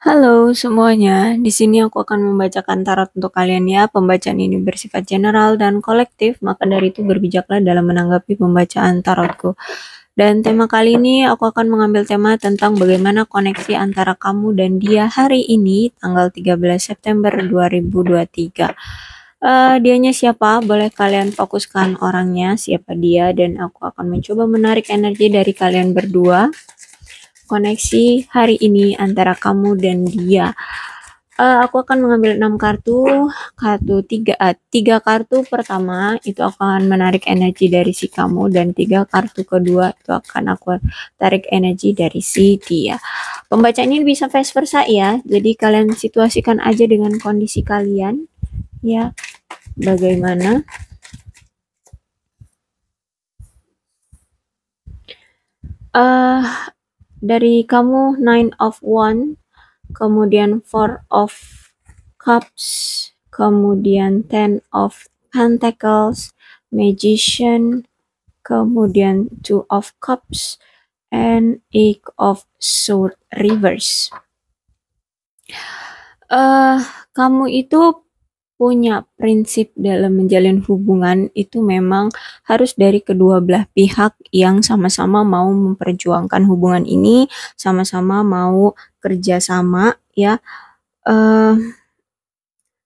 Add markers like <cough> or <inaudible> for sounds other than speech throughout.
Halo semuanya, di sini aku akan membacakan tarot untuk kalian ya. Pembacaan ini bersifat general dan kolektif, maka dari itu berbijaklah dalam menanggapi pembacaan tarotku. Dan tema kali ini aku akan mengambil tema tentang bagaimana koneksi antara kamu dan dia hari ini tanggal 13 September 2023. Uh, eh, dianya siapa? Boleh kalian fokuskan orangnya, siapa dia dan aku akan mencoba menarik energi dari kalian berdua koneksi hari ini antara kamu dan dia. Uh, aku akan mengambil 6 kartu, kartu 3 uh, 3 kartu pertama itu akan menarik energi dari si kamu dan 3 kartu kedua itu akan aku tarik energi dari si dia. ini bisa vice versa ya. Jadi kalian situasikan aja dengan kondisi kalian ya. Bagaimana? Uh, dari kamu nine of one kemudian four of cups kemudian ten of pentacles magician kemudian two of cups and eight of sword reverse uh, kamu itu punya prinsip dalam menjalin hubungan itu memang harus dari kedua belah pihak yang sama-sama mau memperjuangkan hubungan ini, sama-sama mau kerjasama ya uh,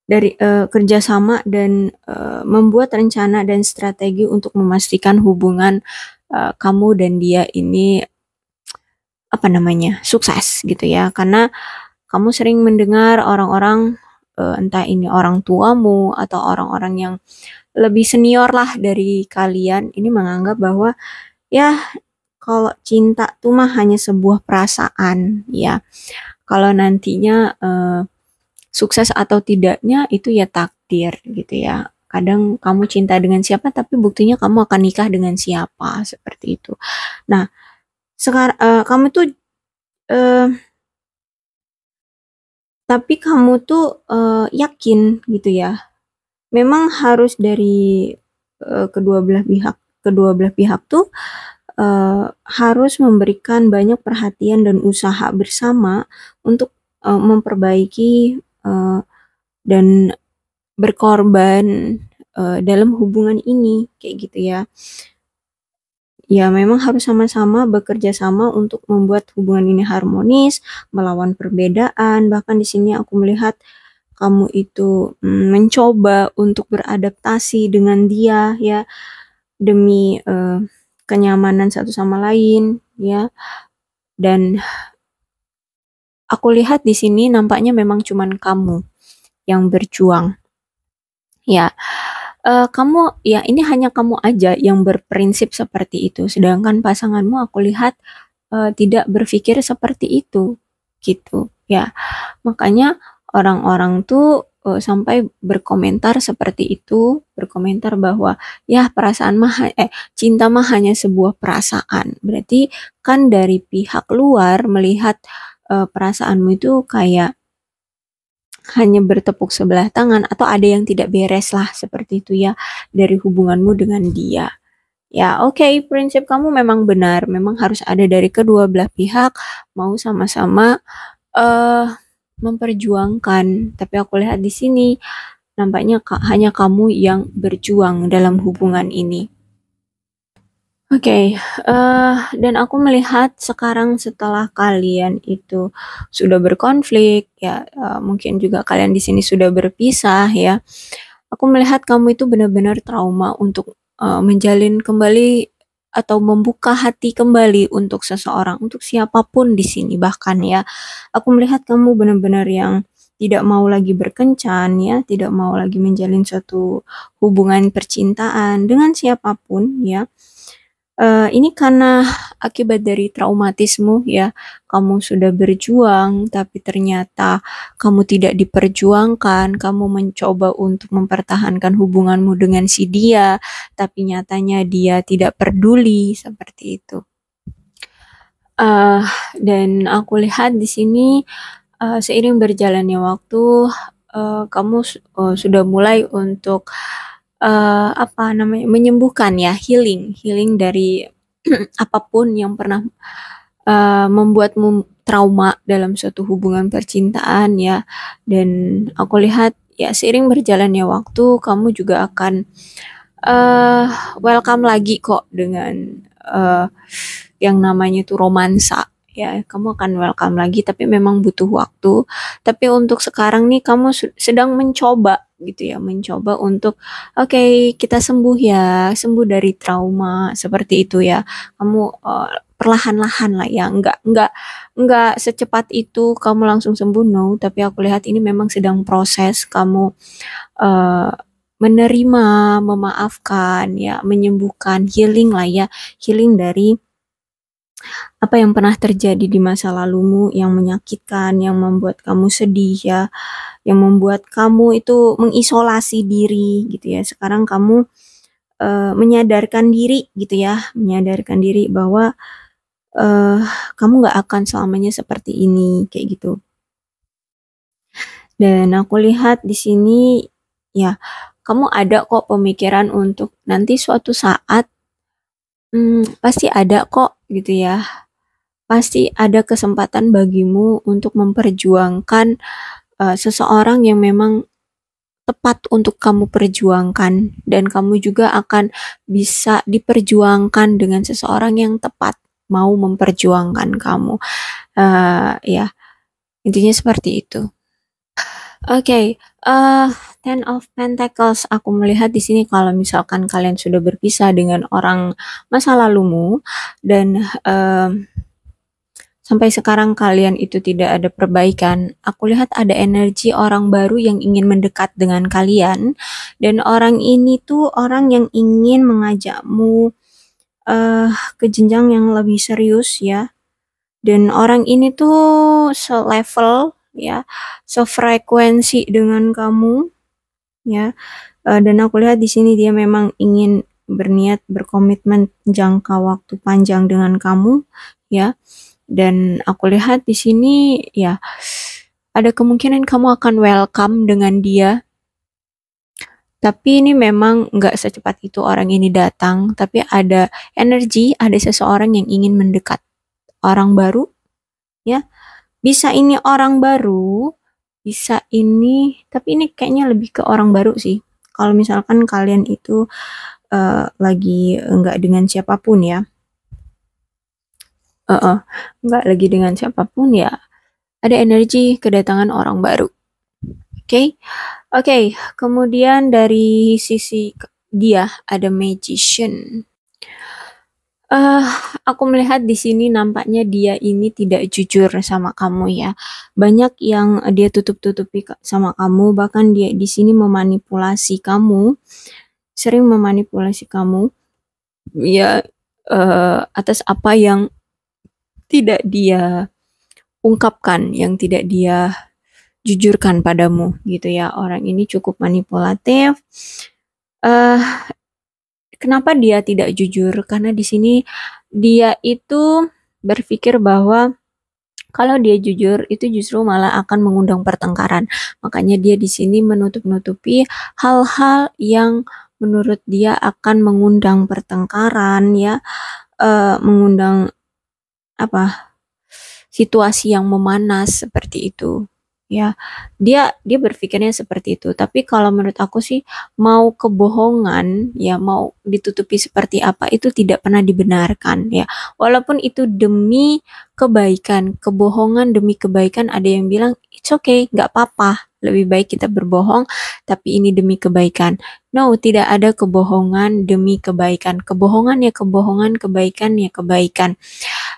dari uh, eh, kerjasama dan uh, membuat rencana dan strategi untuk memastikan hubungan uh, kamu dan dia ini apa namanya sukses gitu ya karena kamu sering mendengar orang-orang uh, entah ini orang tuamu atau orang-orang yang lebih senior lah dari kalian ini menganggap bahwa ya kalau cinta tuh mah hanya sebuah perasaan ya kalau nantinya uh, sukses atau tidaknya itu ya takdir gitu ya kadang kamu cinta dengan siapa tapi buktinya kamu akan nikah dengan siapa seperti itu nah sekarang uh, eh, kamu tuh uh, tapi kamu tuh, uh, yakin gitu ya. Memang harus dari, uh, kedua belah pihak kedua belah pihak tuh, Uh, harus memberikan banyak perhatian dan usaha bersama untuk, uh, memperbaiki, uh, dan berkorban, uh, dalam hubungan ini, kayak gitu ya ya memang harus sama-sama bekerja sama untuk membuat hubungan ini harmonis, melawan perbedaan. Bahkan di sini aku melihat kamu itu mm, mencoba untuk beradaptasi dengan dia ya demi uh, kenyamanan satu sama lain ya. Dan aku lihat di sini nampaknya memang cuman kamu yang berjuang. Ya uh, kamu ya ini hanya kamu aja yang berprinsip seperti itu sedangkan pasanganmu aku lihat uh, tidak berpikir seperti itu gitu ya makanya orang-orang tuh uh, sampai berkomentar seperti itu berkomentar bahwa ya perasaan mah eh cinta mah hanya sebuah perasaan berarti kan dari pihak luar melihat uh, perasaanmu itu kayak hanya bertepuk sebelah tangan atau ada yang tidak beres lah seperti itu ya dari hubunganmu dengan dia. Ya, oke, okay, prinsip kamu memang benar, memang harus ada dari kedua belah pihak mau sama-sama uh, memperjuangkan. Tapi aku lihat di sini nampaknya hanya kamu yang berjuang dalam hubungan ini. Oke, uh, dan aku melihat sekarang setelah kalian itu sudah berkonflik ya, uh, mungkin juga kalian di sini sudah berpisah ya, aku melihat kamu itu benar-benar trauma untuk, uh, menjalin kembali atau membuka hati kembali untuk seseorang, untuk siapapun di sini bahkan ya. Aku melihat kamu benar-benar yang tidak mau lagi berkencan ya, tidak mau lagi menjalin suatu hubungan percintaan dengan siapapun ya uh, ini karena akibat dari traumatismu ya, kamu sudah berjuang, tapi ternyata kamu tidak diperjuangkan, kamu mencoba untuk mempertahankan hubunganmu dengan si dia, tapi nyatanya dia tidak peduli, seperti itu. uh, dan aku lihat di sini, uh, seiring berjalannya waktu, uh, kamu uh, sudah mulai untuk uh, apa namanya menyembuhkan ya healing healing dari <clears throat> apapun yang pernah uh, eh, membuatmu trauma dalam suatu hubungan percintaan ya dan aku lihat ya seiring berjalannya waktu kamu juga akan uh, welcome lagi kok dengan uh, yang namanya itu romansa ya kamu akan welcome lagi tapi memang butuh waktu tapi untuk sekarang nih kamu sedang mencoba gitu ya mencoba untuk oke okay, kita sembuh ya sembuh dari trauma seperti itu ya kamu uh, perlahan-lahan lah ya nggak nggak nggak secepat itu kamu langsung sembuh no tapi aku lihat ini memang sedang proses kamu uh, menerima memaafkan ya menyembuhkan healing lah ya healing dari apa yang pernah terjadi di masa lalumu yang menyakitkan yang membuat kamu sedih ya yang membuat kamu itu mengisolasi diri gitu ya. Sekarang kamu uh, menyadarkan diri gitu ya, menyadarkan diri bahwa uh, kamu nggak akan selamanya seperti ini kayak gitu. Dan aku lihat di sini ya kamu ada kok pemikiran untuk nanti suatu saat hmm, pasti ada kok gitu ya. Pasti ada kesempatan bagimu untuk memperjuangkan uh, seseorang yang memang tepat untuk kamu perjuangkan dan kamu juga akan bisa diperjuangkan dengan seseorang yang tepat mau memperjuangkan kamu uh, ya intinya seperti itu oke okay, uh, eh, ten of pentacles aku melihat di sini kalau misalkan kalian sudah berpisah dengan orang masa lalumu dan uh, sampai sekarang kalian itu tidak ada perbaikan, aku lihat ada energi orang baru yang ingin mendekat dengan kalian dan orang ini tuh orang yang ingin mengajakmu uh, ke jenjang yang lebih serius ya. Dan orang ini tuh selevel ya, sefrekuensi dengan kamu ya. Uh, dan aku lihat di sini dia memang ingin berniat berkomitmen jangka waktu panjang dengan kamu ya. Dan aku lihat di sini ya ada kemungkinan kamu akan welcome dengan dia. Tapi ini memang nggak secepat itu orang ini datang, tapi ada energi, ada seseorang yang ingin mendekat. Orang baru, ya. Bisa ini orang baru, bisa ini, tapi ini kayaknya lebih ke orang baru sih. Kalau misalkan kalian itu uh, lagi nggak dengan siapapun ya uh-uh, nggak lagi dengan siapapun ya ada energi kedatangan orang baru oke okay? oke okay, kemudian dari sisi dia ada magician Uh, aku melihat di sini nampaknya dia ini tidak jujur sama kamu ya. Banyak yang dia tutup-tutupi sama kamu, bahkan dia di sini memanipulasi kamu, sering memanipulasi kamu. Ya uh, atas apa yang tidak dia ungkapkan, yang tidak dia jujurkan padamu gitu ya. Orang ini cukup manipulatif. Uh, kenapa dia tidak jujur? Karena di sini dia itu berpikir bahwa kalau dia jujur itu justru malah akan mengundang pertengkaran. Makanya dia di sini menutup-nutupi hal-hal yang menurut dia akan mengundang pertengkaran ya, uh, mengundang apa situasi yang memanas seperti itu ya dia dia berpikirnya seperti itu tapi kalau menurut aku sih mau kebohongan ya mau ditutupi seperti apa itu tidak pernah dibenarkan ya walaupun itu demi kebaikan kebohongan demi kebaikan ada yang bilang it's okay nggak apa-apa lebih baik kita berbohong tapi ini demi kebaikan no tidak ada kebohongan demi kebaikan kebohongan ya kebohongan kebaikan ya kebaikan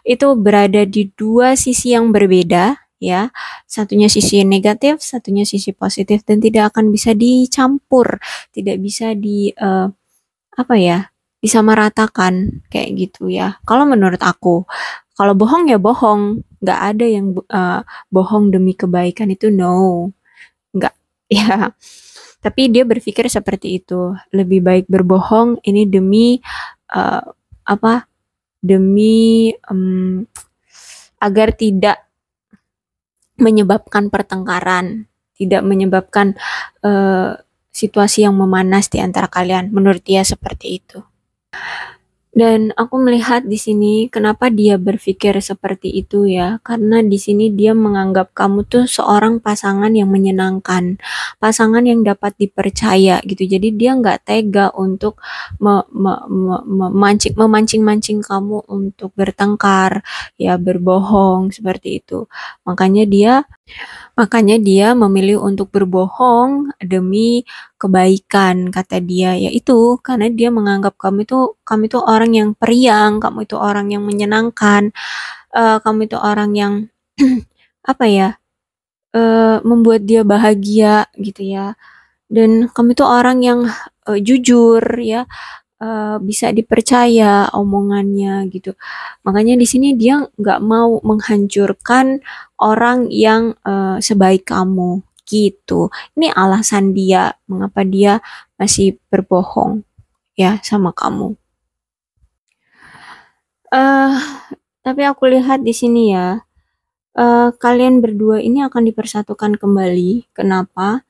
itu berada di dua sisi yang berbeda ya. Satunya sisi negatif, satunya sisi positif dan tidak akan bisa dicampur, tidak bisa di uh, apa ya? bisa meratakan kayak gitu ya. Kalau menurut aku, kalau bohong ya bohong, nggak ada yang uh, bohong demi kebaikan itu no, nggak <laughs> ya. Tapi dia berpikir seperti itu, lebih baik berbohong ini demi uh, apa demi um, agar tidak menyebabkan pertengkaran, tidak menyebabkan uh, situasi yang memanas di antara kalian. Menurut dia seperti itu. Dan aku melihat di sini kenapa dia berpikir seperti itu ya, karena di sini dia menganggap kamu tuh seorang pasangan yang menyenangkan, pasangan yang dapat dipercaya gitu. Jadi dia nggak tega untuk me memancing memancing-mancing kamu untuk bertengkar, ya berbohong seperti itu. Makanya dia makanya dia memilih untuk berbohong demi kebaikan kata dia yaitu karena dia menganggap kamu itu kamu itu orang yang periang kamu itu orang yang menyenangkan uh, kamu itu orang yang <clears throat> apa ya uh, membuat dia bahagia gitu ya dan kamu itu orang yang uh, jujur ya uh, bisa dipercaya omongannya gitu makanya di sini dia nggak mau menghancurkan orang yang uh, sebaik kamu gitu. Ini alasan dia mengapa dia masih berbohong ya sama kamu. Uh, tapi aku lihat di sini ya, uh, kalian berdua ini akan dipersatukan kembali. Kenapa?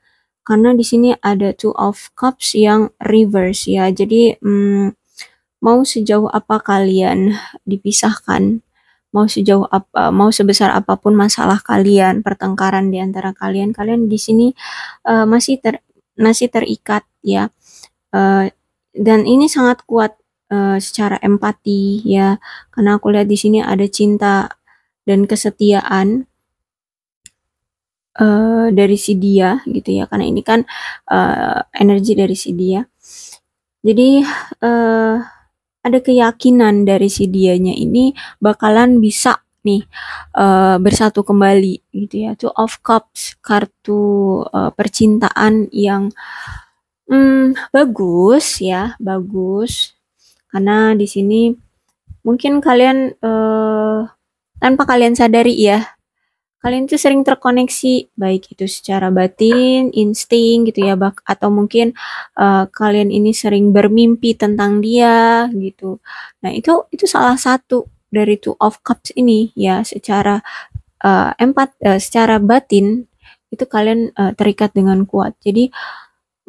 Karena di sini ada two of cups yang reverse ya. Jadi um, mau sejauh apa kalian dipisahkan mau sejauh apa, mau sebesar apapun masalah kalian, pertengkaran di antara kalian, kalian di sini uh, masih ter masih terikat ya. Uh, dan ini sangat kuat uh, secara empati ya, karena aku lihat di sini ada cinta dan kesetiaan uh, dari si dia gitu ya, karena ini kan uh, energi dari si dia. Jadi uh, ada keyakinan dari si dianya ini bakalan bisa nih uh, bersatu kembali gitu ya Two of Cups kartu uh, percintaan yang hmm, bagus ya bagus karena di sini mungkin kalian uh, tanpa kalian sadari ya kalian tuh sering terkoneksi baik itu secara batin, insting gitu ya bak atau mungkin uh, kalian ini sering bermimpi tentang dia gitu. Nah, itu itu salah satu dari two of cups ini ya secara uh, empat uh, secara batin itu kalian uh, terikat dengan kuat. Jadi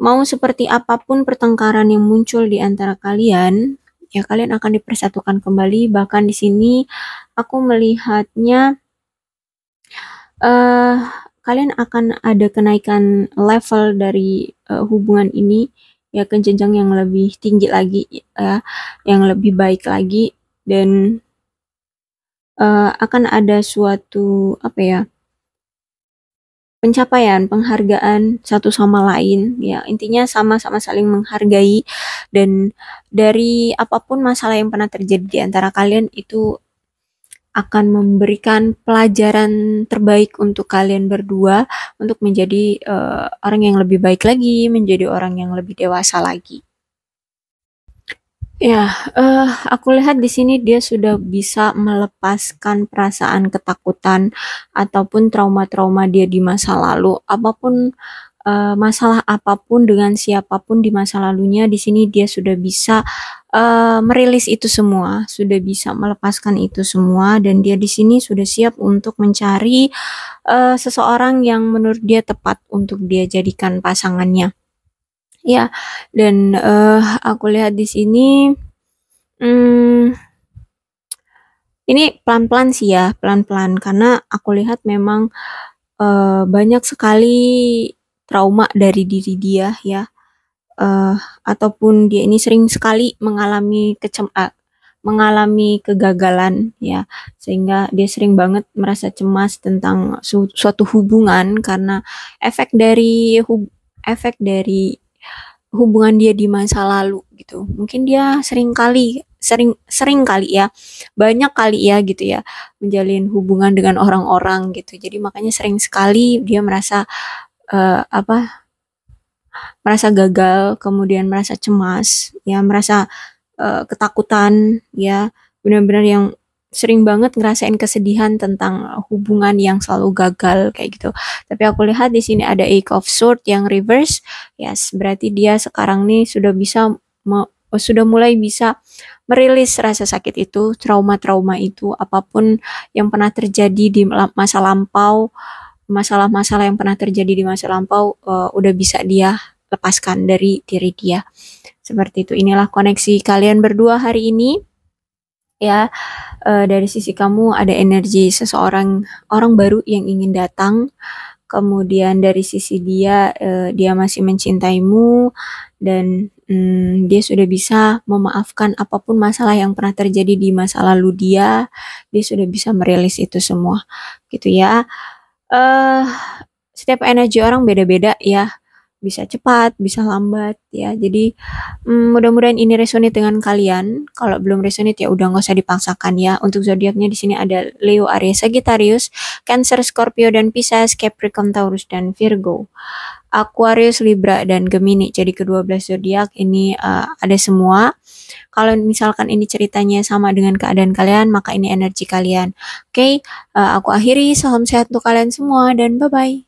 mau seperti apapun pertengkaran yang muncul di antara kalian, ya kalian akan dipersatukan kembali bahkan di sini aku melihatnya uh, kalian akan ada kenaikan level dari, uh, hubungan ini, ya ke jenjang yang lebih tinggi lagi ya, yang lebih baik lagi dan uh, akan ada suatu, apa ya pencapaian, penghargaan satu sama lain, ya intinya sama-sama saling menghargai dan dari apapun masalah yang pernah terjadi di antara kalian itu akan memberikan pelajaran terbaik untuk kalian berdua untuk menjadi uh, orang yang lebih baik lagi, menjadi orang yang lebih dewasa lagi. Ya, uh, aku lihat di sini dia sudah bisa melepaskan perasaan ketakutan ataupun trauma-trauma dia di masa lalu. Apapun uh, masalah apapun dengan siapapun di masa lalunya, di sini dia sudah bisa uh, merilis itu semua, sudah bisa melepaskan itu semua, dan dia di sini sudah siap untuk mencari uh, seseorang yang menurut dia tepat untuk dia jadikan pasangannya. Ya, dan uh, aku lihat di sini, hmm, ini pelan-pelan sih ya, pelan-pelan karena aku lihat memang uh, banyak sekali trauma dari diri dia ya uh, ataupun dia ini sering sekali mengalami kecem ah, mengalami kegagalan ya, sehingga dia sering banget merasa cemas tentang su suatu hubungan karena efek dari hub efek dari hubungan dia di masa lalu gitu. Mungkin dia sering kali sering sering kali ya, banyak kali ya gitu ya, menjalin hubungan dengan orang-orang gitu. Jadi makanya sering sekali dia merasa, uh, apa merasa gagal, kemudian merasa cemas, ya merasa uh, ketakutan, ya benar-benar yang sering banget ngerasain kesedihan tentang hubungan yang selalu gagal kayak gitu. Tapi aku lihat di sini ada Eight of Sword yang reverse, yes berarti dia sekarang nih sudah bisa eh, sudah mulai bisa merilis rasa sakit itu, trauma-trauma itu, apapun yang pernah terjadi di masa lampau, masalah-masalah yang pernah terjadi di masa lampau uh, udah bisa dia lepaskan dari diri dia. Seperti itu. Inilah koneksi kalian berdua hari ini. Ya, e, dari sisi kamu ada energi seseorang orang baru yang ingin datang. Kemudian dari sisi dia e, dia masih mencintaimu dan mm, dia sudah bisa memaafkan apapun masalah yang pernah terjadi di masa lalu dia. Dia sudah bisa merilis itu semua. Gitu ya. Eh uh, setiap energi orang beda-beda ya bisa cepat, bisa lambat ya. Jadi mm, mudah-mudahan ini resonate dengan kalian. Kalau belum resonate ya udah nggak usah dipaksakan ya. Untuk zodiaknya di sini ada Leo, Aries, Sagittarius, Cancer, Scorpio dan Pisces, Capricorn, Taurus dan Virgo. Aquarius, Libra dan Gemini. Jadi ke-12 zodiak ini uh, ada semua. Kalau misalkan ini ceritanya sama dengan keadaan kalian, maka ini energi kalian. Oke, okay? uh, eh, aku akhiri. Salam sehat untuk kalian semua dan bye bye.